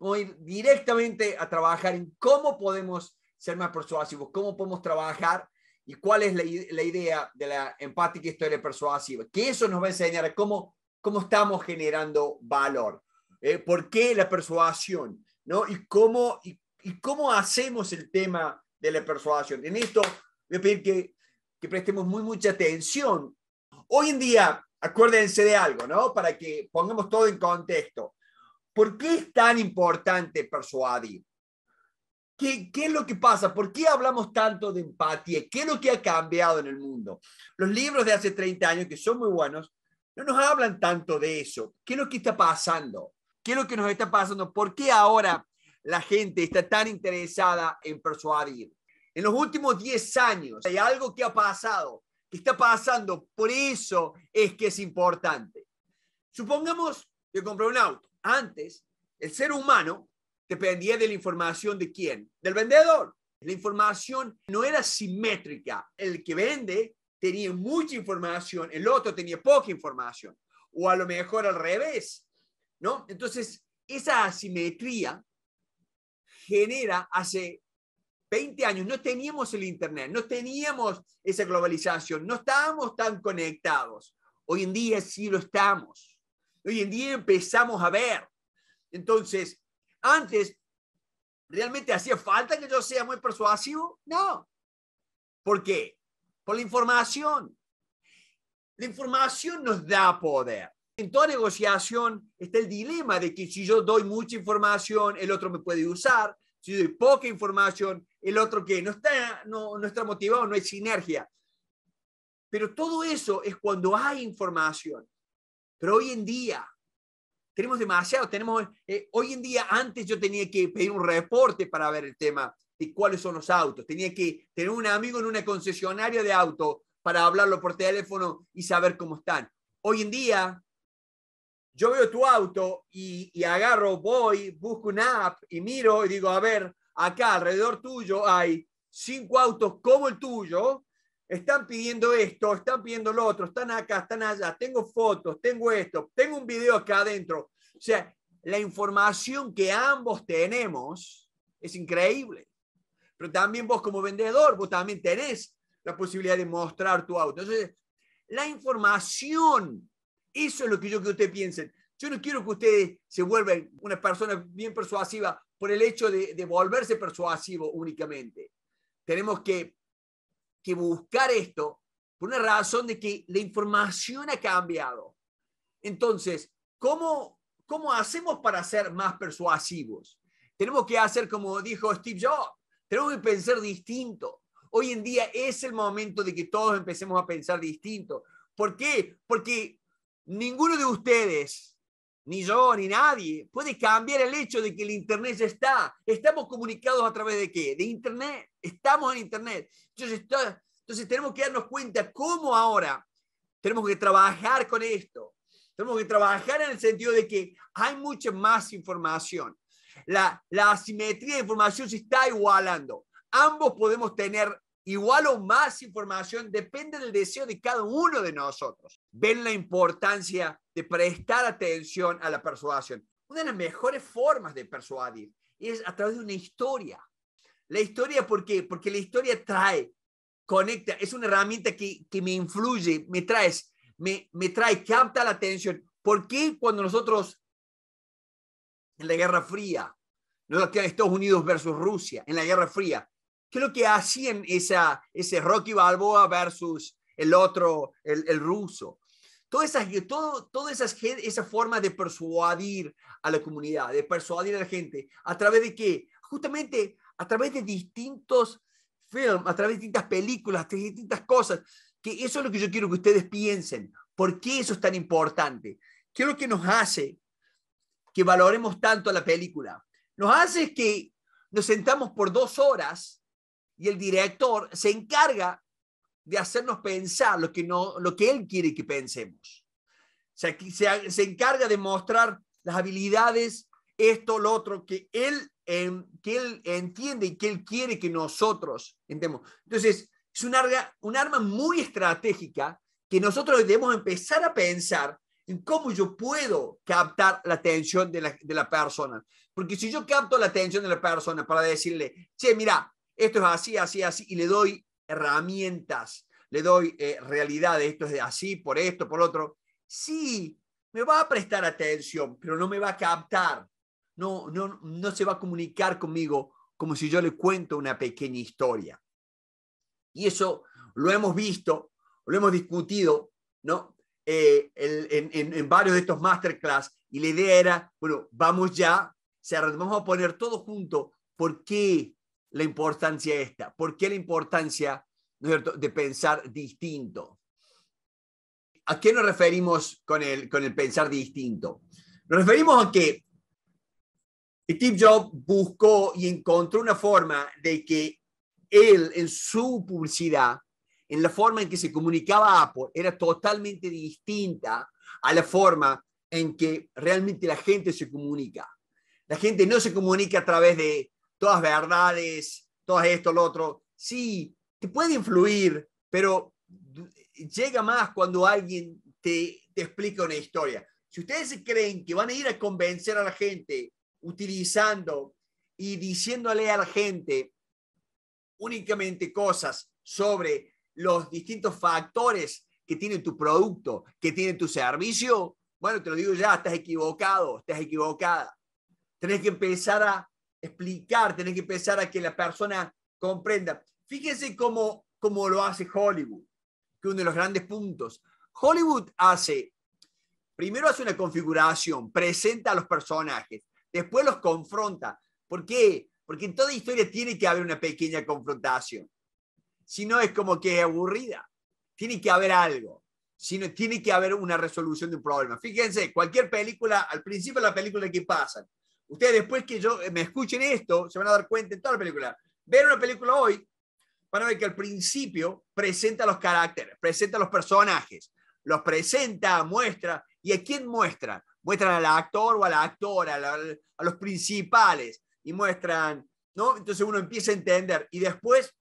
Vamos a ir directamente a trabajar en cómo podemos ser más persuasivos, cómo podemos trabajar y cuál es la, idea de la empática historia persuasiva. Que eso nos va a enseñar cómo, cómo estamos generando valor. Eh, ¿Por qué la persuasión? ¿no? Y, cómo, cómo hacemos el tema de la persuasión. En esto voy a pedir que, que prestemos muy mucha atención. Hoy en día, acuérdense de algo, ¿no? Para que pongamos todo en contexto. ¿Por qué es tan importante persuadir? ¿Qué, es lo que pasa? ¿Por qué hablamos tanto de empatía? ¿Qué es lo que ha cambiado en el mundo? Los libros de hace 30 años, que son muy buenos, no nos hablan tanto de eso. ¿Qué es lo que está pasando? ¿Qué es lo que nos está pasando? ¿Por qué ahora la gente está tan interesada en persuadir? En los últimos 10 años hay algo que ha pasado, que está pasando, por eso es que es importante. Supongamos que compré un auto antes, el ser humano dependía de la información de quién? Del vendedor. La información no era simétrica. El que vende tenía mucha información, el otro tenía poca información. O a lo mejor al revés, ¿no? Entonces, esa asimetría genera hace 20 años, no teníamos el Internet, no teníamos esa globalización, no estábamos tan conectados. Hoy en día sí lo estamos hoy en día empezamos a ver. Entonces, antes, ¿realmente hacía falta que yo sea muy persuasivo? No. ¿Por qué? Por la información. La información nos da poder. En toda negociación está el dilema de que si yo doy mucha información, el otro me puede usar. Si doy poca información, el otro que no está, no, no está motivado, no hay sinergia. Pero todo eso es cuando hay información. Pero hoy en día tenemos demasiado, tenemos, eh, hoy en día antes yo tenía que pedir un reporte para ver el tema de cuáles son los autos, tenía que tener un amigo en una concesionaria de auto para hablarlo por teléfono y saber cómo están. Hoy en día yo veo tu auto y, y agarro, voy, busco una app y miro y digo, a ver, acá alrededor tuyo hay cinco autos como el tuyo están pidiendo esto, están pidiendo lo otro, están acá, están allá, tengo fotos, tengo esto, tengo un video acá adentro. O sea, la información que ambos tenemos es increíble. Pero también vos como vendedor, vos también tenés la posibilidad de mostrar tu auto. Entonces, la información, eso es lo que yo quiero que ustedes piensen. Yo no quiero que ustedes se vuelvan una persona bien persuasiva por el hecho de, de volverse persuasivo únicamente. Tenemos que que buscar esto por una razón de que la información ha cambiado. Entonces, ¿cómo, cómo hacemos para ser más persuasivos? Tenemos que hacer como dijo Steve Jobs, tenemos que pensar distinto. Hoy en día es el momento de que todos empecemos a pensar distinto. ¿Por qué? Porque ninguno de ustedes, ni yo, ni nadie, puede cambiar el hecho de que el Internet ya está. Estamos comunicados a través de qué? De Internet. Estamos en Internet. Entonces, entonces tenemos que darnos cuenta cómo ahora tenemos que trabajar con esto. Tenemos que trabajar en el sentido de que hay mucha más información. La, la asimetría de información se está igualando. Ambos podemos tener igual o más información, depende del deseo de cada uno de nosotros. Ven la importancia de prestar atención a la persuasión. Una de las mejores formas de persuadir es a través de una historia. La historia, ¿por qué? Porque la historia trae, conecta, es una herramienta que, me influye, me trae, me, me trae, capta la atención. ¿Por qué cuando nosotros, en la Guerra Fría, no que Estados Unidos versus Rusia, en la Guerra Fría, qué es lo que hacían esa, ese Rocky Balboa versus el otro, el, ruso? Todas esas, todo, todas esas, esa forma de persuadir a la comunidad, de persuadir a la gente, ¿a través de qué? Justamente a través de distintos films, a través de distintas películas, a de distintas cosas, que eso es lo que yo quiero que ustedes piensen. ¿Por qué eso es tan importante? ¿Qué es lo que nos hace que valoremos tanto la película? Nos hace que nos sentamos por dos horas y el director se encarga de hacernos pensar lo que, no, lo que él quiere que pensemos. O sea, se, se encarga de mostrar las habilidades esto, lo otro, que él, que él entiende y que él quiere que nosotros entendamos. Entonces, es un, arma muy estratégica que nosotros debemos empezar a pensar en cómo yo puedo captar la atención de la, persona. Porque si yo capto la atención de la persona para decirle, che, mira, esto es así, así, así, y le doy herramientas, le doy eh, realidad, realidades, esto es así, por esto, por otro, sí, me va a prestar atención, pero no me va a captar no, no, no se va a comunicar conmigo como si yo le cuento una pequeña historia. Y eso lo hemos visto, lo hemos discutido, ¿no? Eh, en, varios de estos masterclass y la idea era, bueno, vamos ya, vamos a poner todo junto, ¿por qué la importancia esta? ¿Por qué la importancia de pensar distinto? ¿A qué nos referimos con el, con el pensar distinto? Nos referimos a que Steve Jobs buscó y encontró una forma de que él en su publicidad, en la forma en que se comunicaba Apple, era totalmente distinta a la forma en que realmente la gente se comunica. La gente no se comunica a través de todas verdades, todo esto, lo otro. Sí, te puede influir, pero llega más cuando alguien te, te explica una historia. Si ustedes creen que van a ir a convencer a la gente utilizando y diciéndole a la gente únicamente cosas sobre los distintos factores que tiene tu producto, que tiene tu servicio, bueno, te lo digo ya, estás equivocado, estás equivocada. Tenés que empezar a explicar, tenés que empezar a que la persona comprenda. Fíjense cómo, cómo lo hace Hollywood, que uno de los grandes puntos. Hollywood hace, primero hace una configuración, presenta a los personajes, Después los confronta. ¿Por qué? Porque en toda historia tiene que haber una pequeña confrontación. Si no, es como que es aburrida. Tiene que haber algo. Si no, tiene que haber una resolución de un problema. Fíjense, cualquier película, al principio de la película que pasa? ustedes después que yo eh, me escuchen esto, se van a dar cuenta en toda la película. Ver una película hoy, van a ver que al principio presenta los caracteres, presenta los personajes, los presenta, muestra. ¿Y a quién muestra? muestran al actor o a la actora, a, los principales, y muestran, ¿no? Entonces uno empieza a entender y después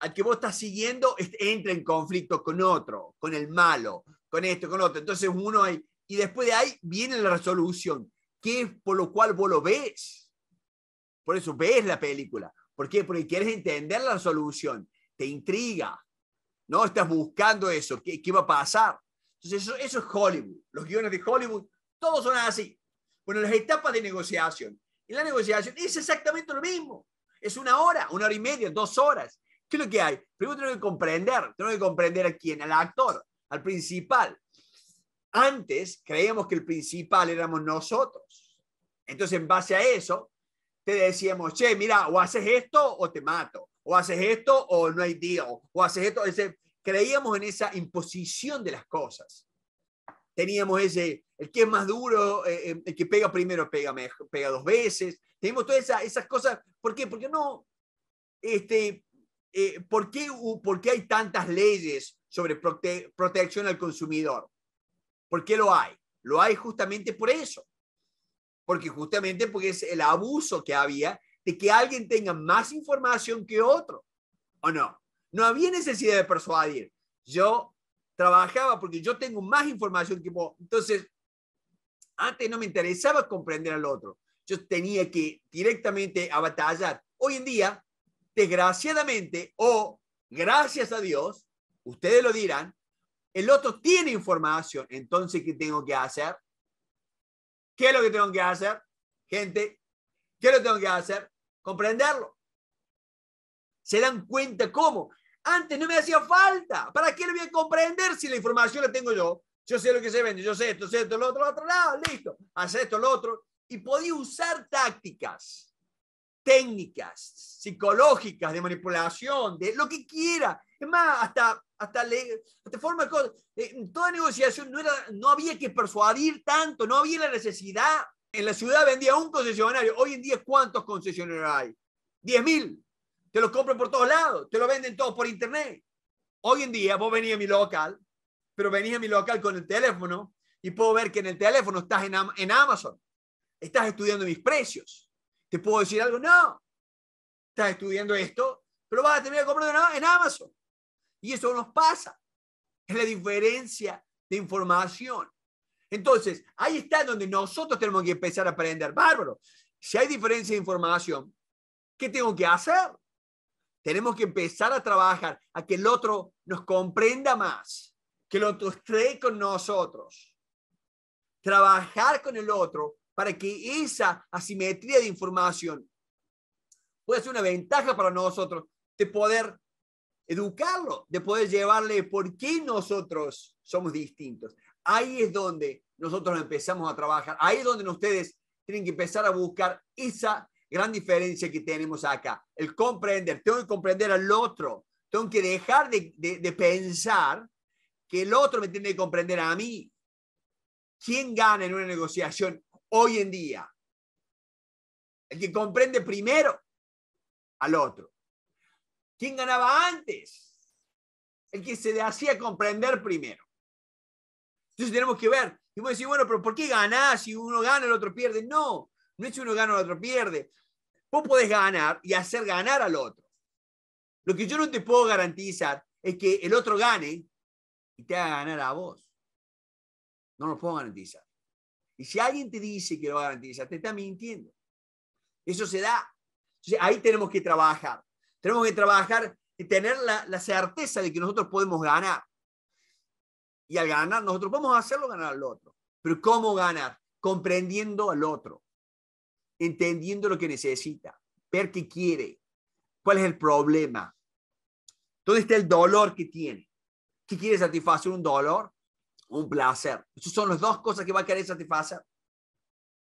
al que vos estás siguiendo este, entra en conflicto con otro, con el malo, con esto, con otro. Entonces uno hay, y después de ahí viene la resolución, que es por lo cual vos lo ves. Por eso ves la película. ¿Por qué? Porque quieres entender la resolución, te intriga, ¿no? Estás buscando eso, ¿qué, qué va a pasar? Entonces, eso, es Hollywood. Los guiones de Hollywood, todos son así. Bueno, las etapas de negociación. Y la negociación es exactamente lo mismo. Es una hora, una hora y media, dos horas. ¿Qué es lo que hay? Primero tenemos que comprender. tengo que comprender a quién, al actor, al principal. Antes creíamos que el principal éramos nosotros. Entonces, en base a eso, te decíamos, che, mira, o haces esto o te mato, o haces esto o no hay deal, o haces esto. Ese, creíamos en esa imposición de las cosas. Teníamos ese, el que es más duro, eh, eh, el que pega primero pega, pega dos veces. Teníamos todas esas, esas cosas. ¿Por qué? Porque no, este, eh, ¿por, qué, ¿por, qué, hay tantas leyes sobre protección al consumidor? ¿Por qué lo hay? Lo hay justamente por eso. Porque justamente porque es el abuso que había de que alguien tenga más información que otro. ¿O no? No había necesidad de persuadir. Yo trabajaba porque yo tengo más información que vos. Entonces, antes no me interesaba comprender al otro. Yo tenía que directamente a batallar. Hoy en día, desgraciadamente o gracias a Dios, ustedes lo dirán, el otro tiene información. Entonces, ¿qué tengo que hacer? ¿Qué es lo que tengo que hacer? Gente, ¿qué es lo que tengo que hacer? Comprenderlo. Se dan cuenta cómo. Antes no me hacía falta. ¿Para qué le voy a comprender si la información la tengo yo? Yo sé lo que se vende, yo sé esto, sé esto, lo otro, lo otro, lado, listo. Hace esto, lo otro. Y podía usar tácticas, técnicas, psicológicas, de manipulación, de lo que quiera. Es más, hasta, hasta, le, hasta forma de cosas. Eh, toda negociación no, era, no había que persuadir tanto, no había la necesidad. En la ciudad vendía un concesionario. Hoy en día, ¿cuántos concesionarios hay? 10.000. Te lo compran por todos lados, te lo venden todo por internet. Hoy en día vos venís a mi local, pero venís a mi local con el teléfono y puedo ver que en el teléfono estás en, en Amazon, estás estudiando mis precios. ¿Te puedo decir algo? No. Estás estudiando esto, pero vas a terminar comprando en Amazon. Y eso nos pasa. Es la diferencia de información. Entonces, ahí está donde nosotros tenemos que empezar a aprender. Bárbaro, si hay diferencia de información, ¿qué tengo que hacer? Tenemos que empezar a trabajar a que el otro nos comprenda más, que el otro esté con nosotros. Trabajar con el otro para que esa asimetría de información pueda ser una ventaja para nosotros de poder educarlo, de poder llevarle por qué nosotros somos distintos. Ahí es donde nosotros empezamos a trabajar. Ahí es donde ustedes tienen que empezar a buscar esa gran diferencia que tenemos acá. El comprender, tengo que comprender al otro, tengo que dejar de, pensar que el otro me tiene que comprender a mí. ¿Quién gana en una negociación hoy en día? El que comprende primero al otro. ¿Quién ganaba antes? El que se le hacía comprender primero. Entonces tenemos que ver. Y vamos a decir, bueno, pero ¿por qué ganás? si uno gana, el otro pierde? No, no es si uno gana o el otro pierde. Vos podés ganar y hacer ganar al otro. Lo que yo no te puedo garantizar es que el otro gane y te haga ganar a vos. No lo puedo garantizar. Y si alguien te dice que lo va a garantizar, te está mintiendo. Eso se da. Entonces, ahí tenemos que trabajar. Tenemos que trabajar y tener la, la, certeza de que nosotros podemos ganar. Y al ganar, nosotros podemos hacerlo ganar al otro. Pero ¿cómo ganar? Comprendiendo al otro entendiendo lo que necesita, ver qué quiere, cuál es el problema, dónde está el dolor que tiene, qué quiere satisfacer un dolor, un placer. Esas son las dos cosas que va a querer satisfacer.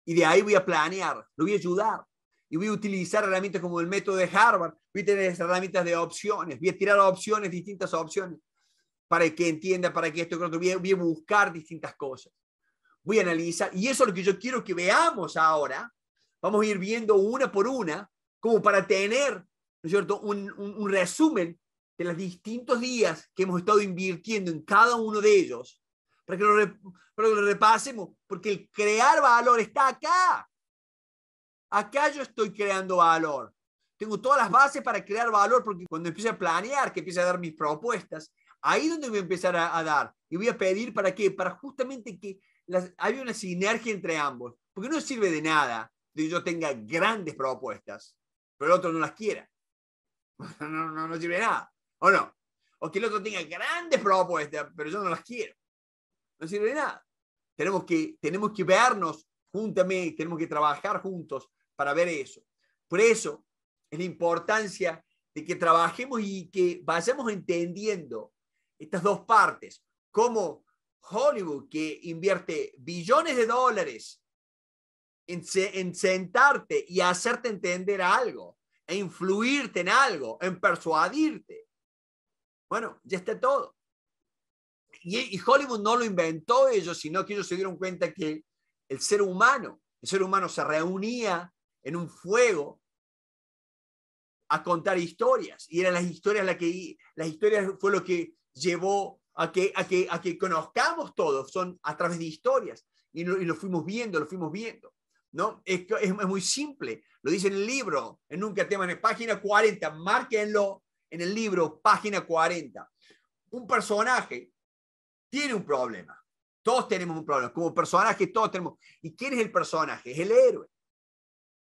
Y de ahí voy a planear, lo voy a ayudar. Y voy a utilizar herramientas como el método de Harvard. Voy a tener herramientas de opciones. Voy a tirar opciones, distintas opciones, para que entienda, para que esto, que otro. Voy voy a buscar distintas cosas. Voy a analizar. Y eso es lo que yo quiero que veamos ahora Vamos a ir viendo una por una, como para tener, ¿no es cierto?, un, resumen de los distintos días que hemos estado invirtiendo en cada uno de ellos, para que, lo, repasemos, porque el crear valor está acá. Acá yo estoy creando valor. Tengo todas las bases para crear valor, porque cuando empiece a planear, que empiece a dar mis propuestas, ahí es donde voy a empezar a, dar. Y voy a pedir para qué, para justamente que las, haya una sinergia entre ambos, porque no sirve de nada que yo tenga grandes propuestas, pero el otro no las quiera. No, no, no sirve de nada. ¿O no? O que el otro tenga grandes propuestas, pero yo no las quiero. No sirve de nada. Tenemos que, tenemos que vernos juntamente, tenemos que trabajar juntos para ver eso. Por eso es la importancia de que trabajemos y que vayamos entendiendo estas dos partes, como Hollywood, que invierte billones de dólares en, sentarte y hacerte entender algo, e influirte en algo, en persuadirte. Bueno, ya está todo. Y, Hollywood no lo inventó ellos, sino que ellos se dieron cuenta que el ser humano, el ser humano se reunía en un fuego a contar historias y eran las historias las que las historias fue lo que llevó a que a que a que conozcamos todos son a través de historias y lo fuimos viendo lo fuimos viendo ¿no? Es, muy simple, lo dice en el libro, en Nunca Teman, en página 40, márquenlo en el libro, página 40. Un personaje tiene un problema, todos tenemos un problema, como personaje todos tenemos. ¿Y quién es el personaje? Es el héroe.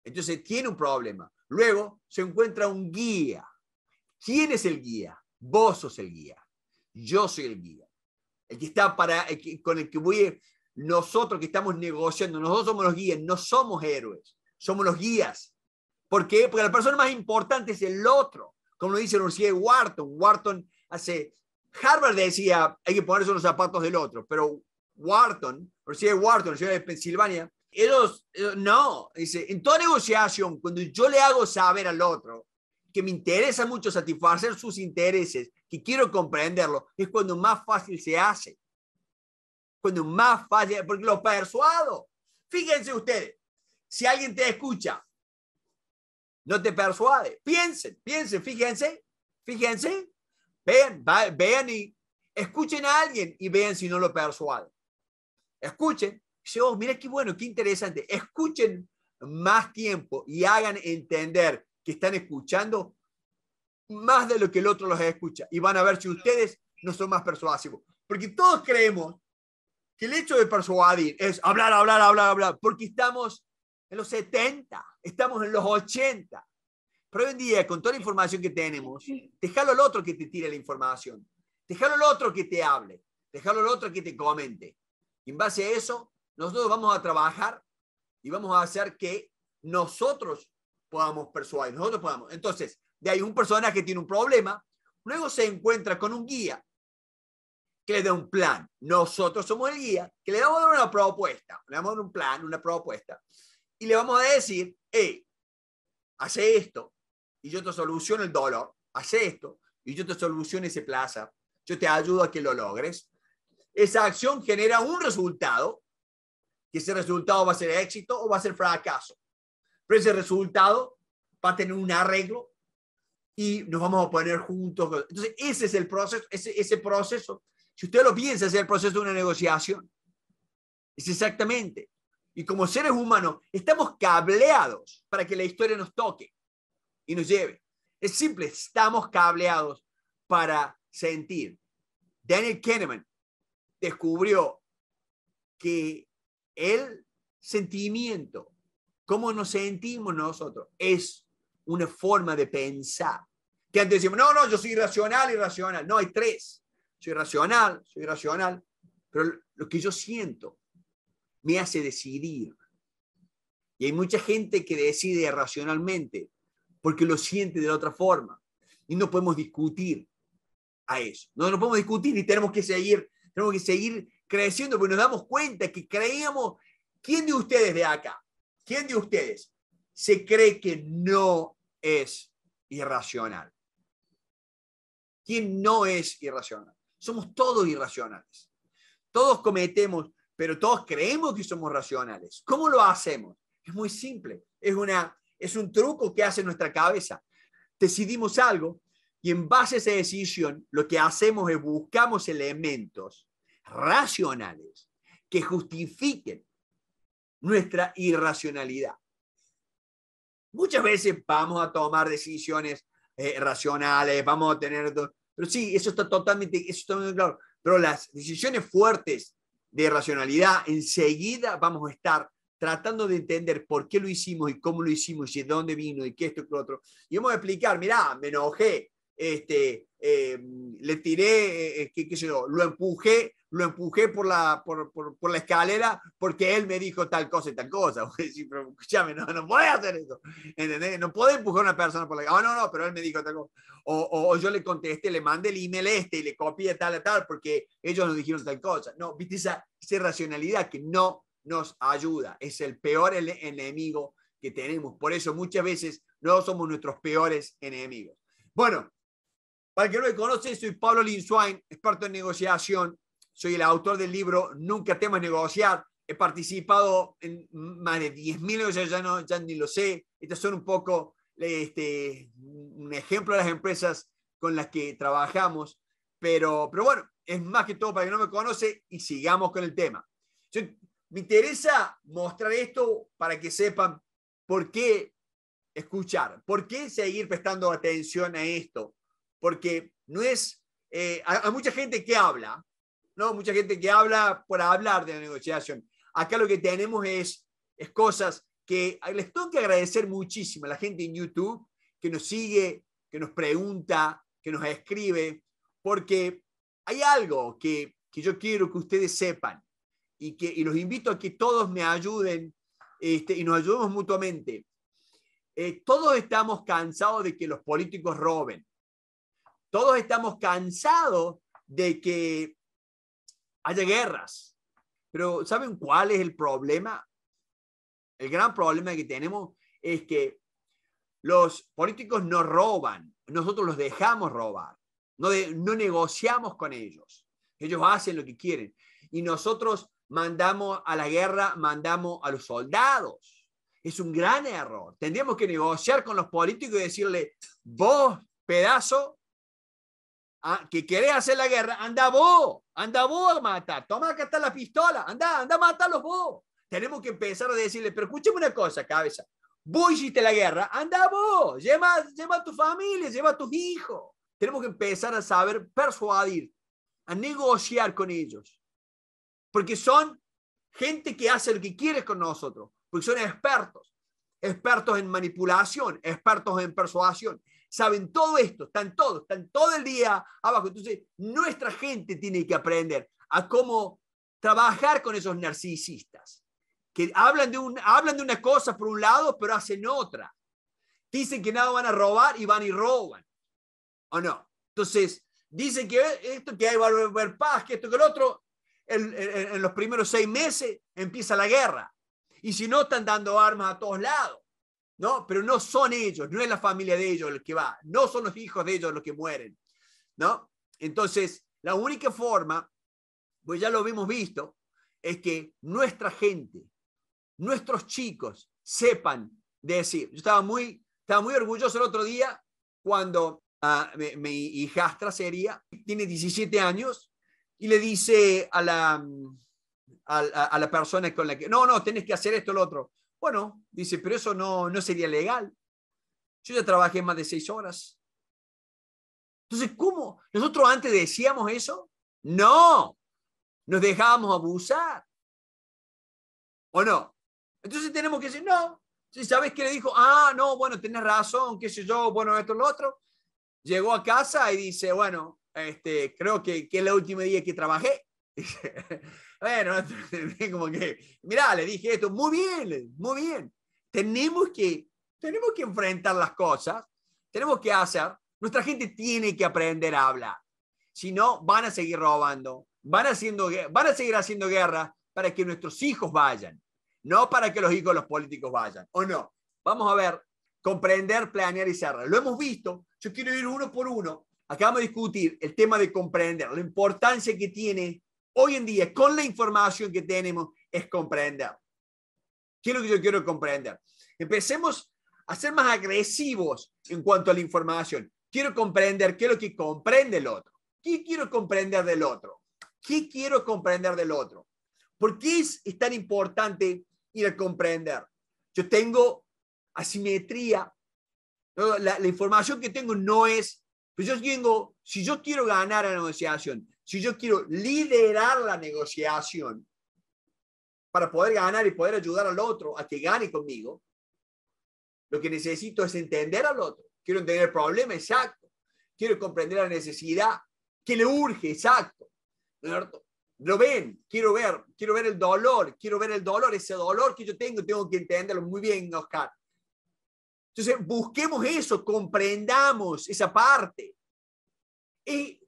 Entonces tiene un problema. Luego se encuentra un guía. ¿Quién es el guía? Vos sos el guía. Yo soy el guía. El que está para, con el que voy, nosotros que estamos negociando, nosotros somos los guías, no somos héroes, somos los guías. ¿Por qué? Porque la persona más importante es el otro, como lo dice la Universidad de Wharton. Wharton hace, Harvard decía, hay que ponerse los zapatos del otro, pero Wharton, Universidad de Wharton, ciudad de Pensilvania, ellos, no, dice, en toda negociación, cuando yo le hago saber al otro que me interesa mucho satisfacer sus intereses, que quiero comprenderlo, es cuando más fácil se hace cuando más fácil, porque lo persuado. Fíjense ustedes, si alguien te escucha, no te persuade. Piensen, piensen, fíjense, fíjense, vean, vean y escuchen a alguien y vean si no lo persuade. Escuchen, oh, mira qué bueno, qué interesante. Escuchen más tiempo y hagan entender que están escuchando más de lo que el otro los escucha. Y van a ver si ustedes no son más persuasivos. Porque todos creemos el hecho de persuadir es hablar, hablar, hablar, hablar, porque estamos en los 70, estamos en los 80. Pero hoy en día, con toda la información que tenemos, déjalo al otro que te tire la información, déjalo al otro que te hable, déjalo al otro que te comente. Y en base a eso, nosotros vamos a trabajar y vamos a hacer que nosotros podamos persuadir, nosotros podamos. Entonces, de ahí un personaje tiene un problema, luego se encuentra con un guía que le dé un plan. Nosotros somos el guía, que le vamos a dar una propuesta, le vamos a dar un plan, una propuesta, y le vamos a decir, hey, hace esto, y yo te soluciono el dolor, hace esto, y yo te soluciono ese plaza, yo te ayudo a que lo logres. Esa acción genera un resultado, que ese resultado va a ser éxito o va a ser fracaso. Pero ese resultado va a tener un arreglo y nos vamos a poner juntos. Entonces, ese es el proceso, ese, ese proceso si usted lo piensa, es el proceso de una negociación. Es exactamente. Y como seres humanos, estamos cableados para que la historia nos toque y nos lleve. Es simple, estamos cableados para sentir. Daniel Kahneman descubrió que el sentimiento, cómo nos sentimos nosotros, es una forma de pensar. Que antes decimos, no, no, yo soy irracional, irracional. No, hay tres soy racional, soy racional, pero lo que yo siento me hace decidir. Y hay mucha gente que decide racionalmente porque lo siente de la otra forma. Y no podemos discutir a eso. No, nos podemos discutir y tenemos que seguir, tenemos que seguir creciendo porque nos damos cuenta que creíamos, ¿quién de ustedes de acá? ¿Quién de ustedes se cree que no es irracional? ¿Quién no es irracional? Somos todos irracionales. Todos cometemos, pero todos creemos que somos racionales. ¿Cómo lo hacemos? Es muy simple. Es, una, es un truco que hace nuestra cabeza. Decidimos algo y en base a esa decisión lo que hacemos es buscamos elementos racionales que justifiquen nuestra irracionalidad. Muchas veces vamos a tomar decisiones eh, racionales, vamos a tener pero sí, eso está totalmente, eso está claro. Pero las decisiones fuertes de racionalidad, enseguida vamos a estar tratando de entender por qué lo hicimos y cómo lo hicimos y de dónde vino y qué esto y lo otro. Y vamos a explicar, mirá, me enojé, este, em, le tiré, eh, qué, lo empujé, lo empujé por la, por, por, la escalera porque él me dijo tal cosa y tal cosa. pero no, no puede hacer eso. No puede empujar a una persona por la escalera, oh, no, no, pero él me dijo tal cosa. O, o, yo le contesté, le mandé el email este y le copié tal a tal porque ellos nos dijeron tal cosa. No, viste esa, irracionalidad racionalidad que no nos ayuda. Es el peor el, enemigo que tenemos. Por eso muchas veces no somos nuestros peores enemigos. Bueno, para quien no me conoce, soy Pablo Linswain, experto en negociación. Soy el autor del libro Nunca temas negociar. He participado en más de 10.000 negociaciones, ya, no, ya ni lo sé. Estas son un poco este, un ejemplo de las empresas con las que trabajamos. Pero, pero bueno, es más que todo para quien que no me conoce y sigamos con el tema. me interesa mostrar esto para que sepan por qué escuchar, por qué seguir prestando atención a esto porque no es, hay eh, mucha gente que habla, ¿no? Mucha gente que habla para hablar de la negociación. Acá lo que tenemos es, es cosas que les tengo que agradecer muchísimo a la gente en YouTube que nos sigue, que nos pregunta, que nos escribe, porque hay algo que, que yo quiero que ustedes sepan y, que, y los invito a que todos me ayuden este, y nos ayudemos mutuamente. Eh, todos estamos cansados de que los políticos roben. Todos estamos cansados de que haya guerras. Pero ¿saben cuál es el problema? El gran problema que tenemos es que los políticos nos roban, nosotros los dejamos robar, no, no negociamos con ellos, ellos hacen lo que quieren y nosotros mandamos a la guerra, mandamos a los soldados. Es un gran error. Tendríamos que negociar con los políticos y decirle, vos, pedazo, Ah, que quiere hacer la guerra, anda vos, anda vos a matar, toma acá está la pistola, anda, anda a matarlos vos. Tenemos que empezar a decirle, pero escúcheme una cosa, cabeza, vos hiciste la guerra, anda vos, lleva, lleva a tu familia, lleva a tus hijos. Tenemos que empezar a saber persuadir, a negociar con ellos, porque son gente que hace lo que quiere con nosotros, porque son expertos, expertos en manipulación, expertos en persuasión, saben todo esto, están todos, están todo el día abajo. Entonces, nuestra gente tiene que aprender a cómo trabajar con esos narcisistas, que hablan de, un, hablan de una cosa por un lado, pero hacen otra. Dicen que nada van a robar y van y roban. ¿O no? Entonces, dicen que esto, que hay va a haber paz, que esto, que el otro, en los primeros seis meses empieza la guerra. Y si no, están dando armas a todos lados. ¿no? Pero no son ellos, no es la familia de ellos el que va, no son los hijos de ellos los que mueren, ¿no? Entonces, la única forma, pues ya lo hemos visto, es que nuestra gente, nuestros chicos sepan decir, yo estaba muy, estaba muy orgulloso el otro día cuando ah, mi, hijastra sería, tiene 17 años, y le dice a la, mm, a, persona con la que, no, no, tienes que hacer esto, lo otro. Bueno, dice, pero eso no, no sería legal. Yo ya trabajé más de seis horas. Entonces, ¿cómo? ¿Nosotros antes decíamos eso? No, nos dejábamos abusar. ¿O no? Entonces tenemos que decir, no. sabes qué le dijo, ah, no, bueno, tienes razón, qué sé yo, bueno, esto, lo otro. Llegó a casa y dice, bueno, este, creo que, que es el último día que trabajé. Bueno, como que, mirá, le dije esto, muy bien, muy bien. Tenemos que, tenemos que enfrentar las cosas, tenemos que hacer, nuestra gente tiene que aprender a hablar. Si no, van a seguir robando, van, haciendo, van a seguir haciendo guerra para que nuestros hijos vayan, no para que los hijos de los políticos vayan, ¿o no? Vamos a ver, comprender, planear y cerrar. Lo hemos visto, yo quiero ir uno por uno. Acabamos de discutir el tema de comprender, la importancia que tiene hoy en día, con la información que tenemos, es comprender. ¿Qué es lo que yo quiero comprender? Empecemos a ser más agresivos en cuanto a la información. Quiero comprender qué es lo que comprende el otro. ¿Qué quiero comprender del otro? ¿Qué quiero comprender del otro? ¿Por qué es, tan importante ir a comprender? Yo tengo asimetría. La, información que tengo no es, pues yo tengo, si yo quiero ganar a la negociación, si yo quiero liderar la negociación para poder ganar y poder ayudar al otro a que gane conmigo, lo que necesito es entender al otro. Quiero entender el problema exacto. Quiero comprender la necesidad que le urge exacto. Lo ven, quiero ver, quiero ver el dolor, quiero ver el dolor, ese dolor que yo tengo, tengo que entenderlo muy bien, Oscar. Entonces, busquemos eso, comprendamos esa parte. Y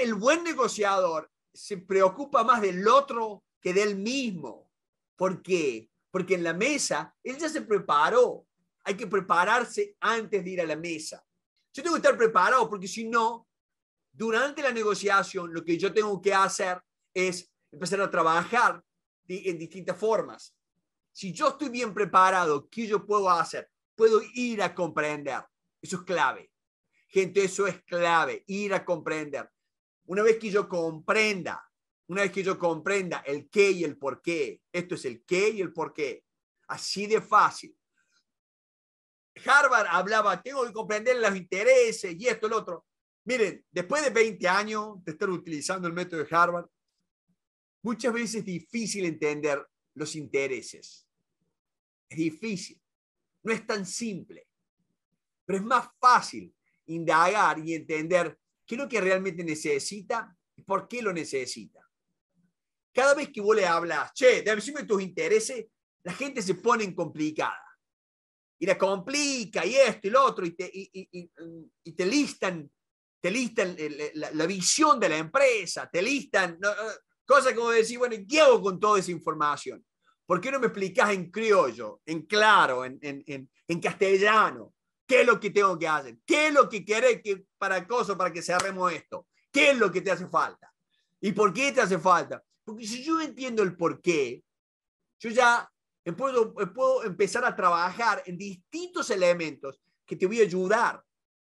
el buen negociador se preocupa más del otro que del mismo. ¿Por qué? Porque en la mesa él ya se preparó. Hay que prepararse antes de ir a la mesa. Yo tengo que estar preparado porque si no, durante la negociación lo que yo tengo que hacer es empezar a trabajar en distintas formas. Si yo estoy bien preparado, ¿qué yo puedo hacer? Puedo ir a comprender. Eso es clave. Gente, eso es clave, ir a comprender. Una vez que yo comprenda, una vez que yo comprenda el qué y el por qué, esto es el qué y el por qué, así de fácil. Harvard hablaba, tengo que comprender los intereses y esto, el otro. Miren, después de 20 años de estar utilizando el método de Harvard, muchas veces es difícil entender los intereses. Es difícil. No es tan simple. Pero es más fácil indagar y entender qué es lo que realmente necesita y por qué lo necesita. Cada vez que vos le hablas, che, decime tus intereses, la gente se pone complicada. Y la complica y esto y lo otro, y te, y, y, y te listan, te listan eh, la, visión de la empresa, te listan eh, cosas como decir, bueno, ¿qué hago con toda esa información? ¿Por qué no me explicás en criollo, en claro, en, en, en, en castellano? ¿Qué es lo que tengo que hacer? ¿Qué es lo que querés que, para cosa, para que cerremos esto? ¿Qué es lo que te hace falta? ¿Y por qué te hace falta? Porque si yo entiendo el por qué, yo ya puedo, puedo empezar a trabajar en distintos elementos que te voy a ayudar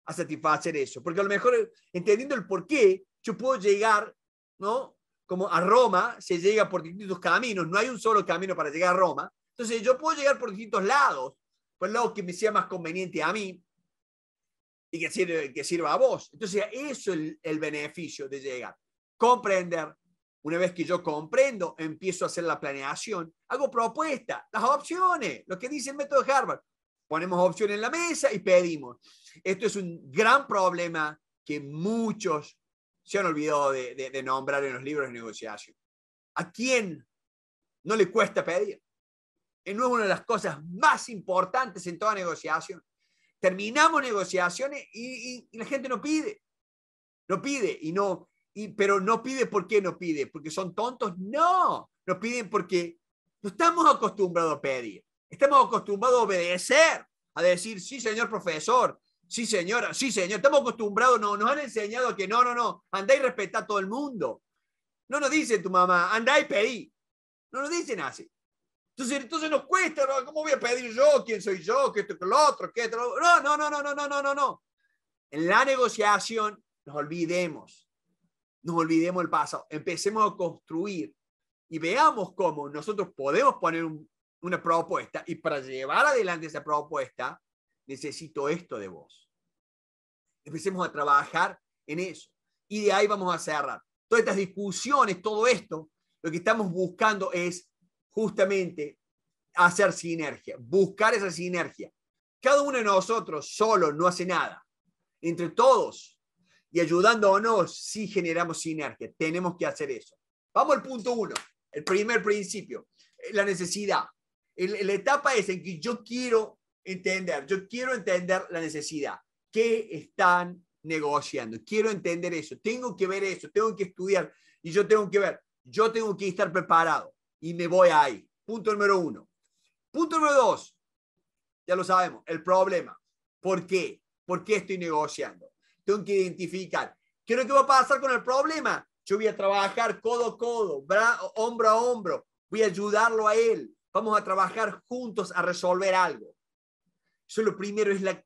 a satisfacer eso. Porque a lo mejor, entendiendo el por qué, yo puedo llegar, ¿no? Como a Roma se llega por distintos caminos, no hay un solo camino para llegar a Roma. Entonces yo puedo llegar por distintos lados por lo que me sea más conveniente a mí y que, sirva a vos. Entonces, eso es el, beneficio de llegar. Comprender. Una vez que yo comprendo, empiezo a hacer la planeación, hago propuestas, las opciones, lo que dice el método de Harvard. Ponemos opciones en la mesa y pedimos. Esto es un gran problema que muchos se han olvidado de nombrar en los libros de negociación. ¿A quién no le cuesta pedir? es una de las cosas más importantes en toda negociación. Terminamos negociaciones y, la gente no pide. No pide y no, y, pero no pide por qué no pide, porque son tontos. No, no piden porque no estamos acostumbrados a pedir. Estamos acostumbrados a obedecer, a decir, sí, señor profesor, sí, señora, sí, señor. Estamos acostumbrados, no, nos han enseñado que no, no, no, andá y respetá a todo el mundo. No nos dice tu mamá, andá y pedí. No nos dicen así. Entonces, entonces nos cuesta, ¿cómo voy a pedir yo? ¿Quién soy yo? ¿Qué esto, qué lo otro? ¿Qué No, no, no, no, no, no, no, no, En la negociación nos olvidemos, nos olvidemos el pasado, empecemos a construir y veamos cómo nosotros podemos poner una propuesta y para llevar adelante esa propuesta necesito esto de vos. Empecemos a trabajar en eso y de ahí vamos a cerrar. Todas estas discusiones, todo esto, lo que estamos buscando es justamente hacer sinergia, buscar esa sinergia. Cada uno de nosotros solo no hace nada. Entre todos y ayudándonos, sí generamos sinergia. Tenemos que hacer eso. Vamos al punto uno, el primer principio, la necesidad. la etapa es en que yo quiero entender, yo quiero entender la necesidad. ¿Qué están negociando? Quiero entender eso, tengo que ver eso, tengo que estudiar y yo tengo que ver, yo tengo que estar preparado y me voy ahí. Punto número uno. Punto número dos. Ya lo sabemos, el problema. ¿Por qué? ¿Por qué estoy negociando? Tengo que identificar. ¿Qué es lo que va a pasar con el problema? Yo voy a trabajar codo a codo, hombro a hombro. Voy a ayudarlo a él. Vamos a trabajar juntos a resolver algo. Eso lo primero es, la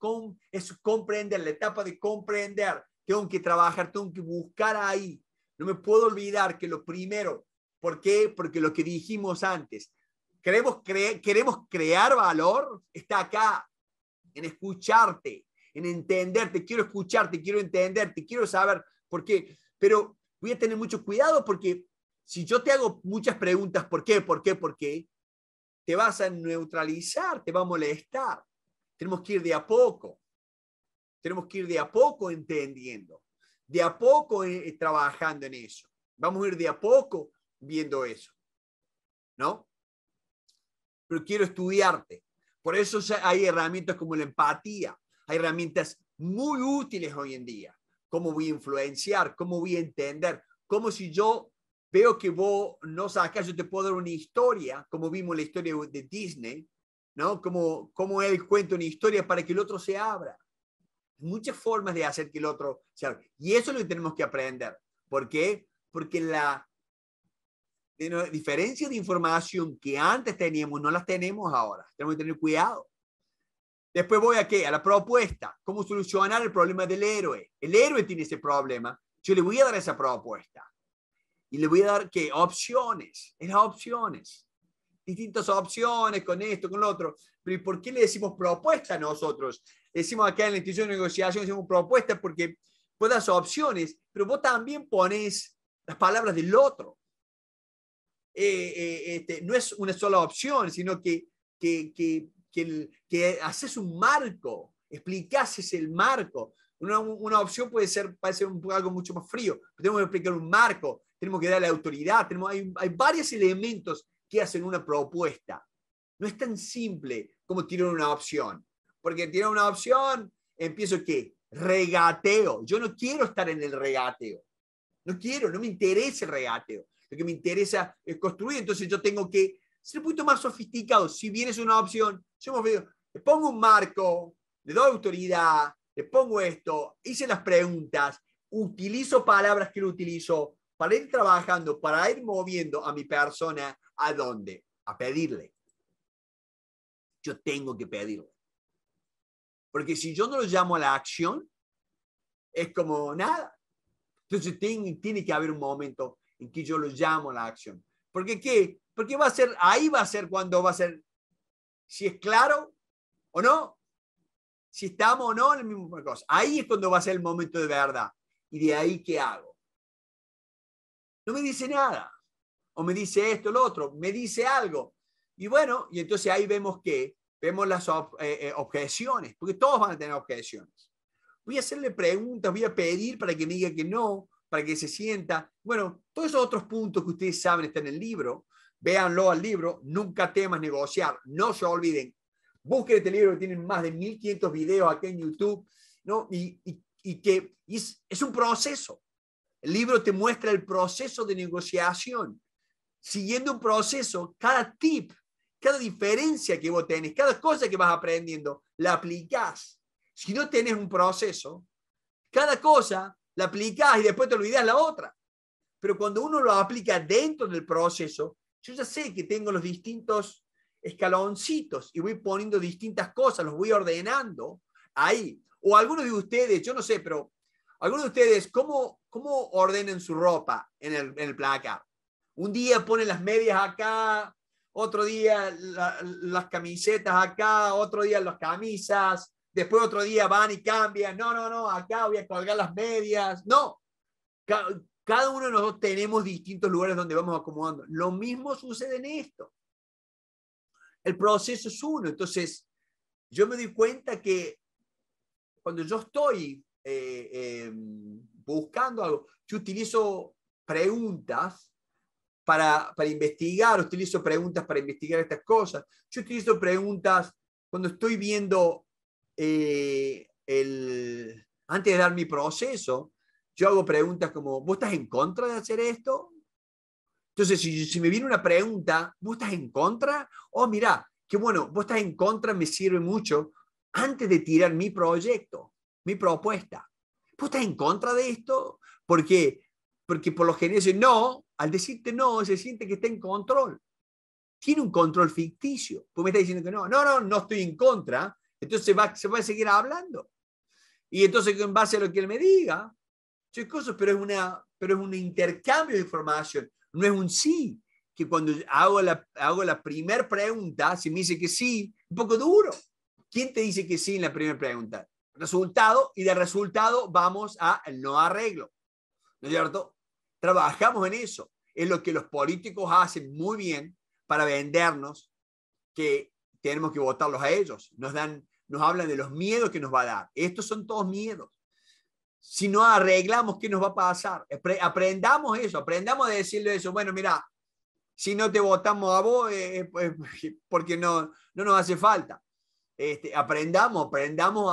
es comprender, la etapa de comprender. Tengo que trabajar, tengo que buscar ahí. No me puedo olvidar que lo primero ¿Por qué? Porque lo que dijimos antes, queremos, queremos crear valor, está acá, en escucharte, en entenderte, quiero escucharte, quiero entenderte, quiero saber por qué, pero voy a tener mucho cuidado porque si yo te hago muchas preguntas, ¿por qué? ¿Por qué? ¿Por qué? Te vas a neutralizar, te va a molestar. Tenemos que ir de a poco. Tenemos que ir de a poco entendiendo, de a poco eh, trabajando en eso. Vamos a ir de a poco viendo eso. ¿No? Pero quiero estudiarte. Por eso hay herramientas como la empatía. Hay herramientas muy útiles hoy en día. ¿Cómo voy a influenciar? ¿Cómo voy a entender? Cómo si yo veo que vos no sacas, yo te puedo dar una historia, como vimos la historia de Disney, ¿no? Como, como él cuenta una historia para que el otro se abra. Muchas formas de hacer que el otro se abra. Y eso es lo que tenemos que aprender. ¿Por qué? Porque la diferencias de información que antes teníamos, no las tenemos ahora. Tenemos que tener cuidado. Después voy a qué? A la propuesta. ¿Cómo solucionar el problema del héroe? El héroe tiene ese problema. Yo le voy a dar esa propuesta. Y le voy a dar qué? Opciones. Es opciones. Distintas opciones con esto, con lo otro. Pero por qué le decimos propuesta a nosotros? Decimos acá en la institución de negociación, decimos propuesta porque vos das opciones, pero vos también pones las palabras del otro. Eh, eh, este, no es una sola opción, sino que, que, que, haces un marco, explicases el marco. Una, opción puede ser, parece algo mucho más frío, tenemos que explicar un marco, tenemos que darle autoridad, tenemos, hay, varios elementos que hacen una propuesta. No es tan simple como tirar una opción, porque tirar una opción, empiezo que Regateo. Yo no quiero estar en el regateo. No quiero, no me interesa el regateo lo que me interesa es construir, entonces yo tengo que ser un poquito más sofisticado. Si bien es una opción, yo me pongo un marco, le doy autoridad, le pongo esto, hice las preguntas, utilizo palabras que lo utilizo para ir trabajando, para ir moviendo a mi persona a dónde? A pedirle. Yo tengo que pedirle. Porque si yo no lo llamo a la acción, es como nada. Entonces tiene que haber un momento en que yo lo llamo la acción. Porque qué? Porque va a ser, ahí va a ser cuando va a ser, si es claro o no, si estamos o no en el mismo cosa. Ahí es cuando va a ser el momento de verdad. Y de ahí, ¿qué hago? No me dice nada. O me dice esto, lo otro, me dice algo. Y bueno, y entonces ahí vemos que, vemos las eh, eh, objeciones, porque todos van a tener objeciones. Voy a hacerle preguntas, voy a pedir para que me diga que no, para que se sienta. Bueno, todos esos otros puntos que ustedes saben están en el libro. Véanlo al libro, nunca temas negociar, no se olviden. Busquen este libro, que tienen más de 1500 videos aquí en YouTube, ¿no? Y, y, que es, es un proceso. El libro te muestra el proceso de negociación. Siguiendo un proceso, cada tip, cada diferencia que vos tenés, cada cosa que vas aprendiendo, la aplicás. Si no tenés un proceso, cada cosa la aplicás y después te olvidás la otra. Pero cuando uno lo aplica dentro del proceso, yo ya sé que tengo los distintos escaloncitos y voy poniendo distintas cosas, los voy ordenando ahí. O algunos de ustedes, yo no sé, pero algunos de ustedes, ¿cómo, cómo ordenan su ropa en el, en el placar? Un día ponen las medias acá, otro día las camisetas acá, otro día las camisas, después otro día van y cambian, no, no, no, acá voy a colgar las medias, no. Cada uno de nosotros tenemos distintos lugares donde vamos acomodando. Lo mismo sucede en esto. El proceso es uno. Entonces, yo me doy cuenta que cuando yo estoy eh, em, buscando algo, yo utilizo preguntas para, para investigar, utilizo preguntas para investigar estas cosas. Yo utilizo preguntas cuando estoy viendo eh, el, antes de dar mi proceso, yo hago preguntas como, ¿vos estás en contra de hacer esto? Entonces, si, me viene una pregunta, ¿vos estás en contra? Oh, mira, qué bueno, vos estás en contra, me sirve mucho antes de tirar mi proyecto, mi propuesta. ¿Vos estás en contra de esto? Porque, porque por lo general no, al decirte no, se siente que está en control. Tiene un control ficticio, pues me está diciendo que no. No, no, no estoy en contra, entonces se va, se va a seguir hablando. Y entonces en base a lo que él me diga, cosas, pero es, una, pero es un intercambio de información, no es un sí. Que cuando hago la, hago la primera pregunta, si me dice que sí, un poco duro. ¿Quién te dice que sí en la primera pregunta? Resultado, y de resultado vamos a no arreglo. ¿No es cierto? Trabajamos en eso. Es lo que los políticos hacen muy bien para vendernos que tenemos que votarlos a ellos. Nos dan nos hablan de los miedos que nos va a dar. Estos son todos miedos. Si no arreglamos, ¿qué nos va a pasar? Aprendamos eso, aprendamos a decirle eso. Bueno, mira, si no te votamos a vos, eh, eh, pues, porque no, no nos hace falta. Este, aprendamos, aprendamos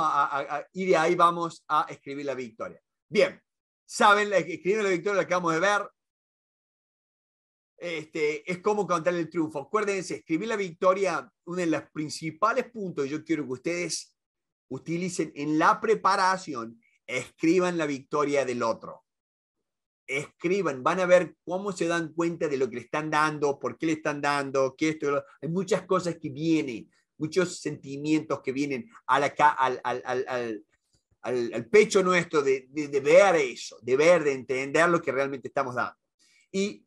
y de ahí vamos a escribir la victoria. Bien, saben, escribir la victoria la acabamos de ver, este, es como contar el triunfo. Acuérdense, escribir la victoria, uno de los principales puntos, yo quiero que ustedes utilicen en la preparación, escriban la victoria del otro. Escriban, van a ver cómo se dan cuenta de lo que le están dando, por qué le están dando, qué esto. Hay muchas cosas que vienen, muchos sentimientos que vienen al, al, pecho nuestro de, de, ver eso, de ver, de entender lo que realmente estamos dando. Y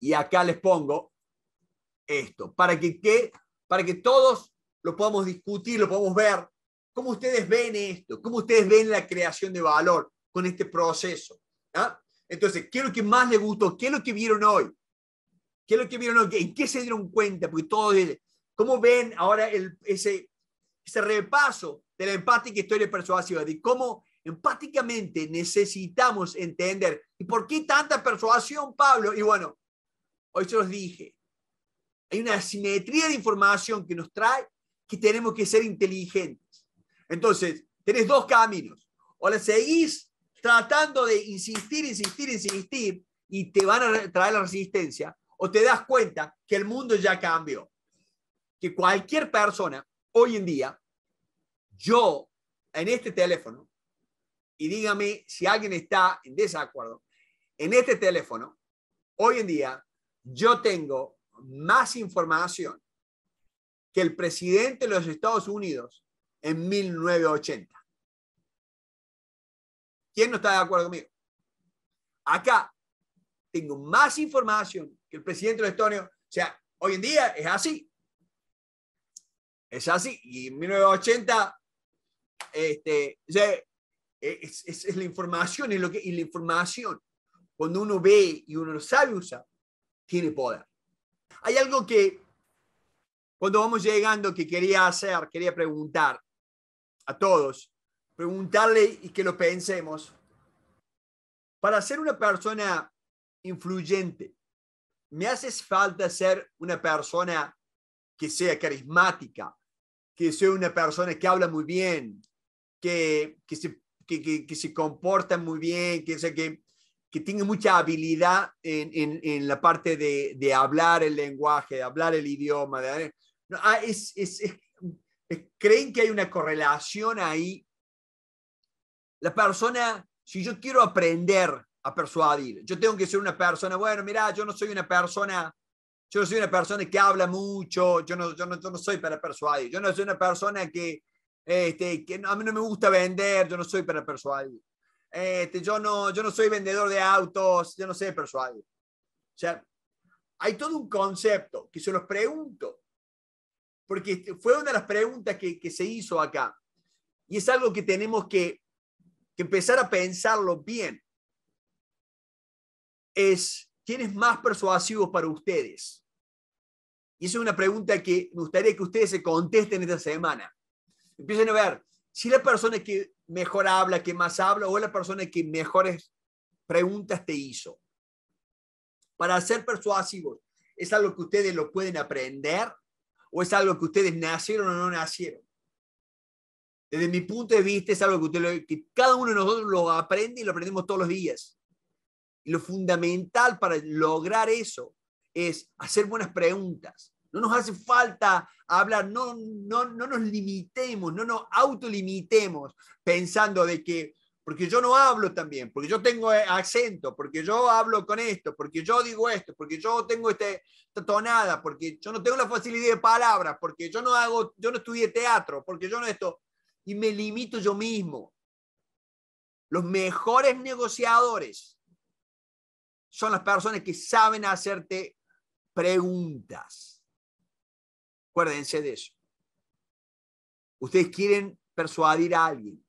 y acá les pongo esto, para que, para que todos lo podamos discutir, lo podamos ver, cómo ustedes ven esto, cómo ustedes ven la creación de valor con este proceso. ¿Ah? Entonces, ¿qué es lo que más les gustó? ¿Qué es lo que vieron hoy? ¿Qué es lo que vieron hoy? ¿En qué se dieron cuenta? Porque todos, ¿cómo ven ahora el, ese, ese repaso de la empática historia persuasiva? De cómo empáticamente necesitamos entender. ¿Y por qué tanta persuasión, Pablo? Y bueno, Hoy se los dije. Hay una asimetría de información que nos trae que tenemos que ser inteligentes. Entonces, tenés dos caminos. O la seguís tratando de insistir, insistir, insistir, y te van a traer la resistencia, o te das cuenta que el mundo ya cambió. Que cualquier persona hoy en día, yo en este teléfono, y dígame si alguien está en desacuerdo, en este teléfono, hoy en día yo tengo más información que el presidente de los Estados Unidos en 1980. ¿Quién no está de acuerdo conmigo? Acá tengo más información que el presidente de los Estados Unidos. O sea, hoy en día es así. Es así. Y en 1980, este, es, es la información, es lo que, y la información, cuando uno ve y uno lo sabe usar, tiene poder. Hay algo que cuando vamos llegando que quería hacer, quería preguntar a todos, preguntarle y que lo pensemos. Para ser una persona influyente, me hace falta ser una persona que sea carismática, que sea una persona que habla muy bien, que, que, se, que, que se comporta muy bien, que, sea, que, que tiene mucha habilidad en, en, la parte de, hablar el lenguaje, de hablar el idioma. De, ah, es, es, ¿Creen que hay una correlación ahí? La persona, si yo quiero aprender a persuadir, yo tengo que ser una persona, bueno, mira, yo no soy una persona, yo no soy una persona que habla mucho, yo no, yo no, yo no soy para persuadir, yo no soy una persona que, este, que a mí no me gusta vender, yo no soy para persuadir. Este, yo, no, yo no soy vendedor de autos, yo no sé persuadido. O sea, hay todo un concepto que se los pregunto, porque este, fue una de las preguntas que, que se hizo acá. Y es algo que tenemos que, que empezar a pensarlo bien. Es, ¿quién es más persuasivo para ustedes? Y esa es una pregunta que me gustaría que ustedes se contesten esta semana. Empiecen a ver, si la persona que mejor habla, que más habla, o la persona que mejores preguntas te hizo. Para ser persuasivos, ¿es algo que ustedes lo pueden aprender? ¿O es algo que ustedes nacieron o no nacieron? Desde mi punto de vista, es algo que, que cada uno de nosotros lo aprende y lo aprendemos todos los días. Y lo fundamental para lograr eso es hacer buenas preguntas, no nos hace falta hablar, no, no, no nos limitemos, no nos autolimitemos pensando de que, porque yo no hablo también, porque yo tengo eh, acento, porque yo hablo con esto, porque yo digo esto, porque yo tengo este, esta tonada, porque yo no tengo la facilidad de palabras, porque yo no hago, yo no estudié teatro, porque yo no esto, y me limito yo mismo. Los mejores negociadores son las personas que saben hacerte preguntas. Acuérdense de eso. Ustedes quieren persuadir a alguien.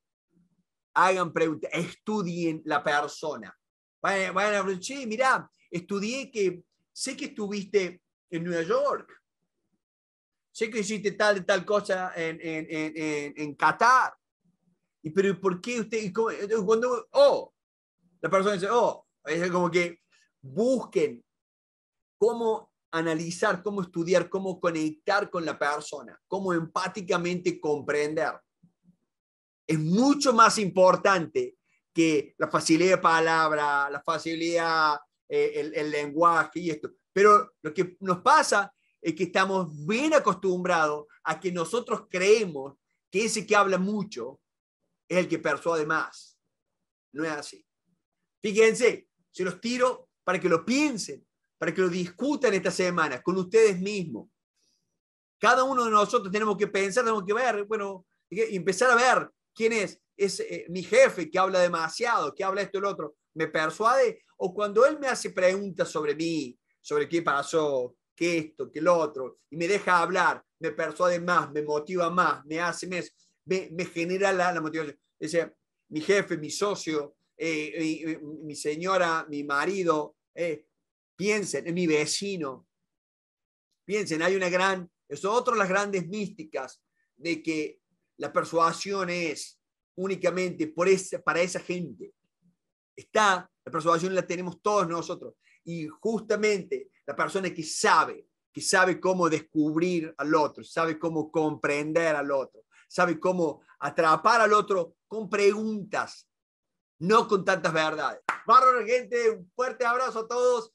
Hagan preguntas, estudien la persona. Vayan, a decir, mirá, estudié que sé que estuviste en Nueva York. Sé que hiciste tal tal cosa en, Qatar. ¿Y pero por qué usted? cuando, oh, la persona dice, oh, es como que busquen cómo analizar, cómo estudiar, cómo conectar con la persona, cómo empáticamente comprender. Es mucho más importante que la facilidad de palabra, la facilidad, eh, el, el lenguaje y esto. Pero lo que nos pasa es que estamos bien acostumbrados a que nosotros creemos que ese que habla mucho es el que persuade más. No es así. Fíjense, se los tiro para que lo piensen para que lo discutan esta semana con ustedes mismos. Cada uno de nosotros tenemos que pensar, tenemos que ver, bueno, empezar a ver quién es. Es eh, mi jefe que habla demasiado, que habla esto y lo otro. ¿Me persuade? O cuando él me hace preguntas sobre mí, sobre qué pasó, qué esto, qué lo otro, y me deja hablar, me persuade más, me motiva más, me hace más, me, genera la, motivación. Es mi jefe, mi socio, eh, mi, señora, mi marido, eh, Piensen, en mi vecino. Piensen, hay una gran, es otra las grandes místicas de que la persuasión es únicamente por para esa gente. Está, la persuasión la tenemos todos nosotros. Y justamente la persona que sabe, que sabe cómo descubrir al otro, sabe cómo comprender al otro, sabe cómo atrapar al otro con preguntas, no con tantas verdades. Bárbaro, gente, un fuerte abrazo a todos.